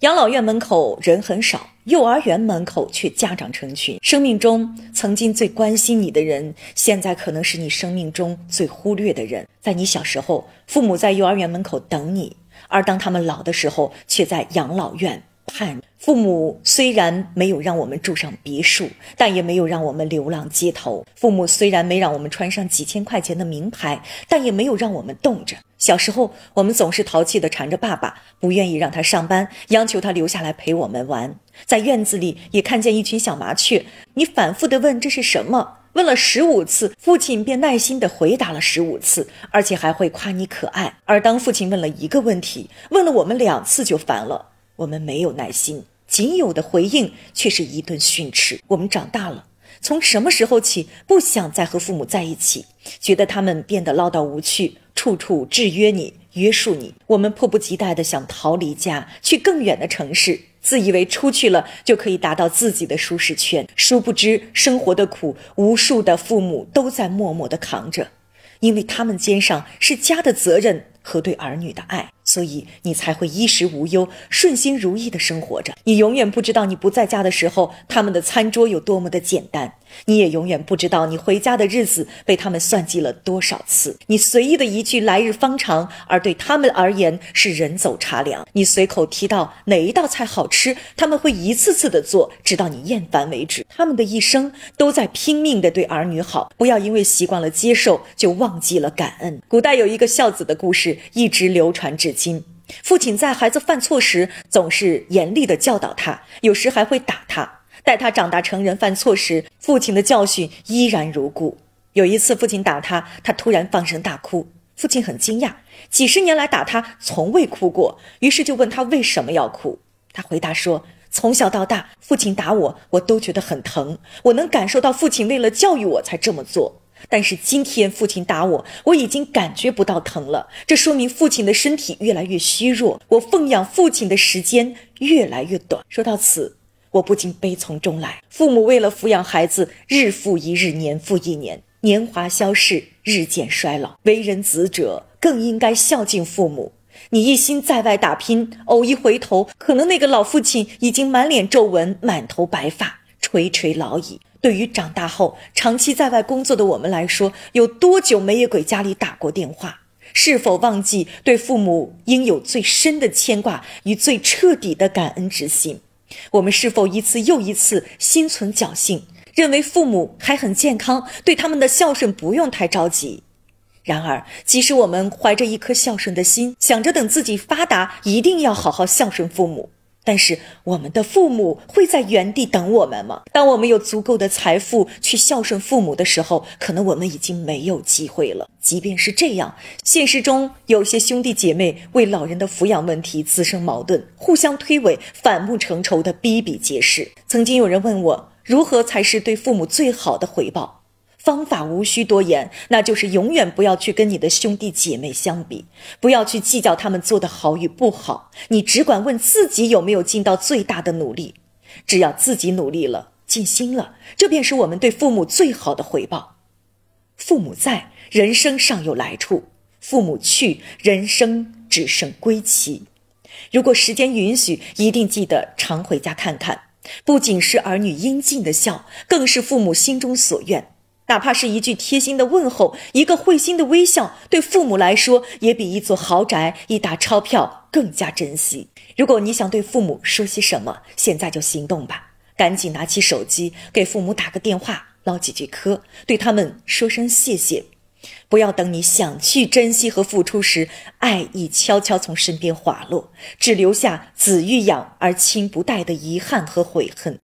养老院门口人很少，幼儿园门口却家长成群。生命中曾经最关心你的人，现在可能是你生命中最忽略的人。在你小时候，父母在幼儿园门口等你，而当他们老的时候，却在养老院盼。父母虽然没有让我们住上别墅，但也没有让我们流浪街头；父母虽然没让我们穿上几千块钱的名牌，但也没有让我们冻着。小时候，我们总是淘气的缠着爸爸，不愿意让他上班，央求他留下来陪我们玩。在院子里也看见一群小麻雀，你反复的问这是什么，问了十五次，父亲便耐心的回答了十五次，而且还会夸你可爱。而当父亲问了一个问题，问了我们两次就烦了，我们没有耐心。仅有的回应却是一顿训斥。我们长大了，从什么时候起不想再和父母在一起？觉得他们变得唠叨无趣，处处制约你、约束你。我们迫不及待地想逃离家，去更远的城市，自以为出去了就可以达到自己的舒适圈。殊不知生活的苦，无数的父母都在默默地扛着，因为他们肩上是家的责任和对儿女的爱。所以你才会衣食无忧、顺心如意的生活着。你永远不知道你不在家的时候，他们的餐桌有多么的简单。你也永远不知道你回家的日子被他们算计了多少次。你随意的一句“来日方长”，而对他们而言是人走茶凉。你随口提到哪一道菜好吃，他们会一次次的做，直到你厌烦为止。他们的一生都在拼命的对儿女好，不要因为习惯了接受就忘记了感恩。古代有一个孝子的故事，一直流传至。父亲在孩子犯错时总是严厉地教导他，有时还会打他。待他长大成人犯错时，父亲的教训依然如故。有一次父亲打他，他突然放声大哭。父亲很惊讶，几十年来打他从未哭过，于是就问他为什么要哭。他回答说：从小到大，父亲打我，我都觉得很疼，我能感受到父亲为了教育我才这么做。但是今天父亲打我，我已经感觉不到疼了。这说明父亲的身体越来越虚弱，我奉养父亲的时间越来越短。说到此，我不禁悲从中来。父母为了抚养孩子，日复一日，年复一年，年华消逝，日渐衰老。为人子者更应该孝敬父母。你一心在外打拼，偶一回头，可能那个老父亲已经满脸皱纹，满头白发，垂垂老矣。对于长大后长期在外工作的我们来说，有多久没有给家里打过电话？是否忘记对父母应有最深的牵挂与最彻底的感恩之心？我们是否一次又一次心存侥幸，认为父母还很健康，对他们的孝顺不用太着急？然而，即使我们怀着一颗孝顺的心，想着等自己发达，一定要好好孝顺父母。但是我们的父母会在原地等我们吗？当我们有足够的财富去孝顺父母的时候，可能我们已经没有机会了。即便是这样，现实中有些兄弟姐妹为老人的抚养问题滋生矛盾，互相推诿，反目成仇的比比皆是。曾经有人问我，如何才是对父母最好的回报？方法无需多言，那就是永远不要去跟你的兄弟姐妹相比，不要去计较他们做的好与不好，你只管问自己有没有尽到最大的努力。只要自己努力了、尽心了，这便是我们对父母最好的回报。父母在，人生尚有来处；父母去，人生只剩归期。如果时间允许，一定记得常回家看看，不仅是儿女应尽的孝，更是父母心中所愿。哪怕是一句贴心的问候，一个会心的微笑，对父母来说也比一座豪宅、一沓钞票更加珍惜。如果你想对父母说些什么，现在就行动吧，赶紧拿起手机给父母打个电话，唠几句嗑，对他们说声谢谢。不要等你想去珍惜和付出时，爱已悄悄从身边滑落，只留下子欲养而亲不待的遗憾和悔恨。